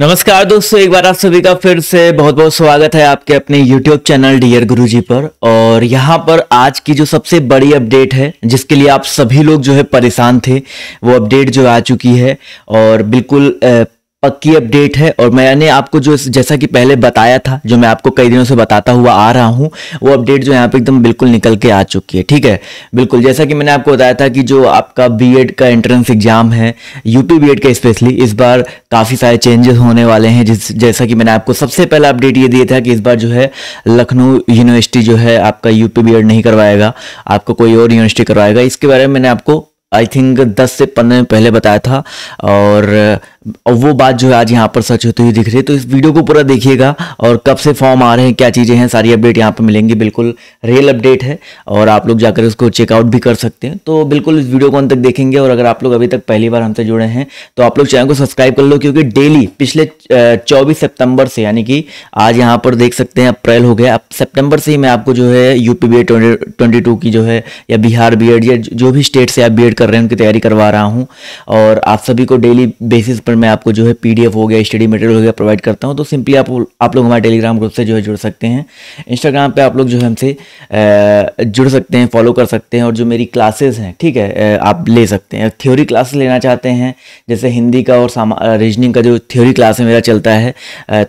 नमस्कार दोस्तों एक बार आप सभी का फिर से बहुत बहुत स्वागत है आपके अपने YouTube चैनल डियर गुरुजी पर और यहाँ पर आज की जो सबसे बड़ी अपडेट है जिसके लिए आप सभी लोग जो है परेशान थे वो अपडेट जो आ चुकी है और बिल्कुल पक्की अपडेट है और मैंने आपको जो जैसा कि पहले बताया था जो मैं आपको कई दिनों से बताता हुआ आ रहा हूँ वो अपडेट जो यहाँ पे एकदम बिल्कुल निकल के आ चुकी है ठीक है बिल्कुल जैसा कि मैंने आपको बताया था कि जो आपका बीएड का एंट्रेंस एग्जाम है यूपी बीएड का स्पेशली इस बार काफ़ी सारे चेंजेस होने वाले हैं जिस जैसा कि मैंने आपको सबसे पहला अपडेट ये दिया था कि इस बार जो है लखनऊ यूनिवर्सिटी जो है आपका यूपी बी नहीं करवाएगा आपको कोई और यूनिवर्सिटी करवाएगा इसके बारे में मैंने आपको आई थिंक दस से पंद्रह पहले बताया था और और वो बात जो है आज यहाँ पर सच होती हुई दिख रही है तो इस वीडियो को पूरा देखिएगा और कब से फॉर्म आ रहे हैं क्या चीज़ें हैं सारी अपडेट यहाँ पर मिलेंगी बिल्कुल रियल अपडेट है और आप लोग जाकर उसको चेकआउट भी कर सकते हैं तो बिल्कुल इस वीडियो को अंत तक देखेंगे और अगर आप लोग अभी तक पहली बार हमसे जुड़े हैं तो आप लोग चैनल को सब्सक्राइब कर लो क्योंकि डेली पिछले चौबीस सेप्टेम्बर से यानी कि आज यहाँ पर देख सकते हैं अप्रैल हो गया अब सेप्टेम्बर से ही मैं आपको जो है यूपी बी ट्वेंटी टू की जो है या बिहार बी या जो भी स्टेट से आप बी कर रहे हैं उनकी तैयारी करवा रहा हूँ और आप सभी को डेली बेसिस पर चैनल में आपको जो है पी हो गया स्टडी मटेरियल हो गया प्रोवाइड करता हूँ तो सिंपली आप आप लोग हमारे टेलीग्राम ग्रुप से जो है जुड़ सकते हैं इंस्टाग्राम पर आप लोग जो है हमसे जुड़ सकते हैं फॉलो कर सकते हैं और जो मेरी क्लासेस हैं ठीक है आप ले सकते हैं थ्योरी क्लासेस लेना चाहते हैं जैसे हिंदी का और रीजनिंग का जो थ्योरी क्लास है मेरा चलता है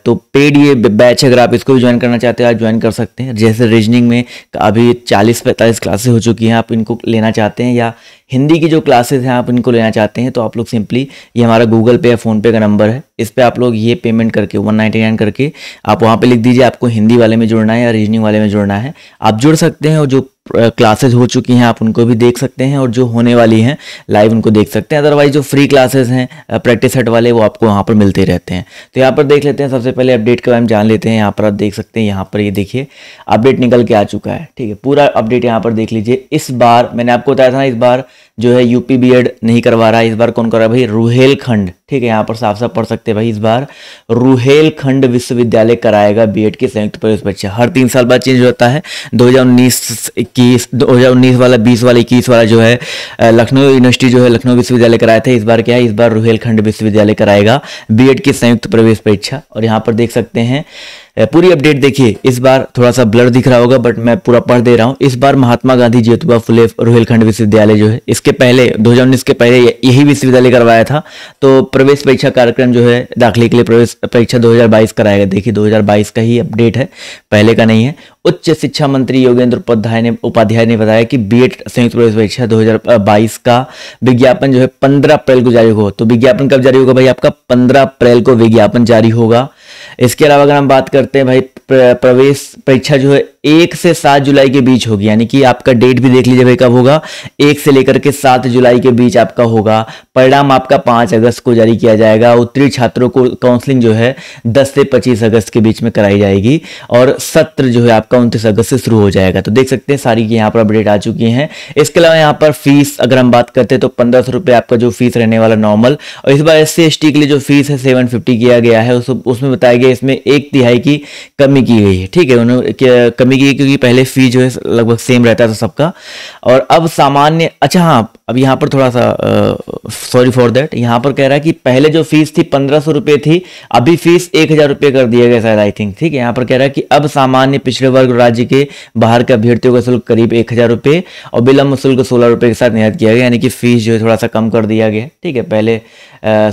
तो पेड ये बैच अगर आप इसको भी ज्वाइन करना चाहते हैं आप ज्वाइन कर सकते हैं जैसे रीजनिंग में अभी चालीस पैंतालीस क्लासेस हो चुकी हैं आप इनको लेना चाहते हैं या हिंदी की जो क्लासेस हैं आप इनको लेना चाहते हैं तो आप लोग सिंपली ये हमारा गूगल पे या फ़ोनपे का नंबर है इस पर आप लोग ये पेमेंट करके वन नाइन्टी नाइन करके आप वहाँ पे लिख दीजिए आपको हिंदी वाले में जुड़ना है या रीजनिंग वाले में जुड़ना है आप जुड़ सकते हैं और जो क्लासेज हो चुकी हैं आप उनको भी देख सकते हैं और जो होने वाली हैं लाइव उनको देख सकते हैं अदरवाइज जो फ्री क्लासेज हैं प्रैक्टिस सेट वाले वो आपको वहाँ पर मिलते रहते हैं तो यहाँ पर देख लेते हैं सबसे पहले अपडेट के बारे में जान लेते हैं यहाँ पर आप देख सकते हैं यहाँ पर ये देखिए अपडेट निकल के आ चुका है ठीक है पूरा अपडेट यहाँ पर देख लीजिए इस बार मैंने आपको बताया था इस बार जो है यूपी एड नहीं करवा रहा है इस बार कौन कर रहा है भाई रूहेलखंड ठीक है यहाँ पर साफ साफ पढ़ सकते हैं भाई इस बार रूहेलखंड विश्वविद्यालय कराएगा एड की संयुक्त प्रवेश परीक्षा हर तीन साल बाद चेंज होता है 2019 इक्कीस 2019 वाला 20 वाला 21 वाला जो है लखनऊ यूनिवर्सिटी जो है लखनऊ विश्वविद्यालय कराया था इस बार क्या है इस बार रूहेलखंड विश्वविद्यालय कराएगा बी की संयुक्त प्रवेश परीक्षा और यहाँ पर देख सकते हैं पूरी अपडेट देखिए इस बार थोड़ा सा ब्लड दिख रहा होगा बट मैं पूरा पढ़ दे रहा हूँ इस बार महात्मा गांधी ज्योतिबा फुले रोहिलखंड विश्वविद्यालय जो है इसके पहले दो के पहले यही विश्वविद्यालय करवाया था तो प्रवेश परीक्षा कार्यक्रम जो है दाखिले के लिए प्रवेश परीक्षा दो कराया कराएगा देखिए दो का ही अपडेट है पहले का नहीं है उच्च शिक्षा मंत्री योगेंद्र उपाध्याय ने उपाध्याय ने बताया कि बी संयुक्त प्रवेश परीक्षा दो का विज्ञापन जो है पंद्रह अप्रैल को जारी होगा तो विज्ञापन कब जारी होगा भाई आपका पंद्रह अप्रैल को विज्ञापन जारी होगा इसके अलावा अगर हम बात करते हैं भाई प्रवेश परीक्षा जो है एक से सात जुलाई के बीच होगी यानी कि आपका डेट भी देख लीजिए भाई कब होगा एक से लेकर के सात जुलाई के बीच आपका होगा परिणाम आपका पांच अगस्त को जारी किया जाएगा उत्तरी छात्रों को काउंसलिंग जो है दस से पच्चीस अगस्त के बीच में कराई जाएगी और सत्र जो है आपका उनतीस अगस्त से शुरू हो जाएगा तो देख सकते हैं सारी की यहाँ पर अपडेट आ चुकी है इसके अलावा यहाँ पर फीस अगर हम बात करते हैं तो पंद्रह सौ आपका जो फीस रहने वाला नॉर्मल और इस बार एस सी के लिए जो फीस है सेवन किया गया है उसमें बताया गया इसमें एक तिहाई की कमी की गई है ठीक है उन्होंने कमी की क्योंकि पहले फ़ी जो है लगभग सेम रहता था सबका और अब सामान्य अच्छा हाँ अब यहाँ पर थोड़ा सा सॉरी फॉर देट यहाँ पर कह रहा है कि पहले जो फीस थी पंद्रह सौ रुपये थी अभी फीस एक हज़ार रुपये कर दिया गया शायद आई थिंक ठीक है यहाँ पर कह रहा है कि अब सामान्य पिछड़े वर्ग राज्य के बाहर के अभ्यर्थियों का शुल्क करीब एक हज़ार रुपये और विलम्ब शुल्क सोलह रुपये के साथ नियत किया गया यानी कि फीस जो है थोड़ा सा कम कर दिया गया ठीक है पहले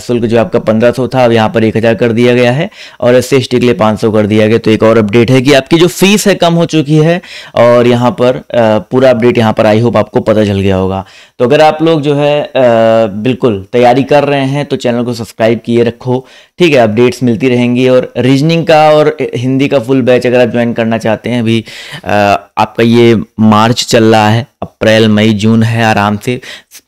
शुल्क जो आपका पंद्रह सौ था अब यहाँ पर एक हज़ार कर दिया गया है और एस सी के लिए पाँच सौ कर दिया गया तो एक और अपडेट है कि आपकी जो फीस है कम हो चुकी है और यहाँ पर पूरा अपडेट यहाँ पर आई होप आपको पता चल गया होगा तो अगर आप लोग जो है आ, बिल्कुल तैयारी कर रहे हैं तो चैनल को सब्सक्राइब किए रखो ठीक है अपडेट्स मिलती रहेंगी और रीजनिंग का और हिंदी का फुल बैच अगर आप ज्वाइन करना चाहते हैं अभी आ, आपका ये मार्च चल रहा है अप्रैल मई जून है आराम से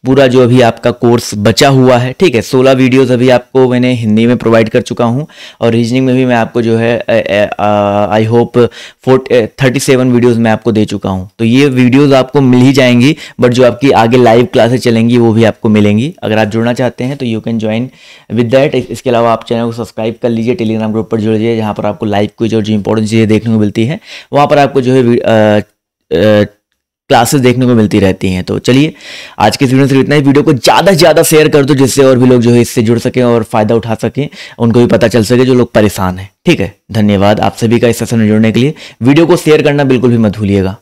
पूरा जो अभी आपका कोर्स बचा हुआ है ठीक है सोलह वीडियोस अभी आपको मैंने हिंदी में प्रोवाइड कर चुका हूँ और रीजनिंग में भी मैं आपको जो है I hope forty thirty seven videos मैं आपको दे चुका हूँ तो ये वीडियोज़ आपको मिल ही जाएंगी बट जो आपकी आगे लाइव क्लासेज चलेंगी वो भी आपको मिलेंगी अगर आप जुड़ना चाहते हैं तो you can join with that इसके अलावा आप चैनल को सब्सक्राइब कर लीजिए टेलीग्राम ग्रुप पर जुड़ जाइए जहाँ पर आपको लाइव क्विज और जो इंपॉर्टेंट चीज़ें देखने को मिलती है वहाँ पर आपको जो है क्लासेस देखने को मिलती रहती हैं तो चलिए आज के वीडियो सिर्फ इतना ही वीडियो को ज़्यादा से ज़्यादा शेयर कर दो जिससे और भी लोग जो है इससे जुड़ सकें और फ़ायदा उठा सकें उनको भी पता चल सके जो लोग परेशान हैं ठीक है धन्यवाद आप सभी का इस सेशन में जुड़ने के लिए वीडियो को शेयर करना बिल्कुल भी मत भूलिएगा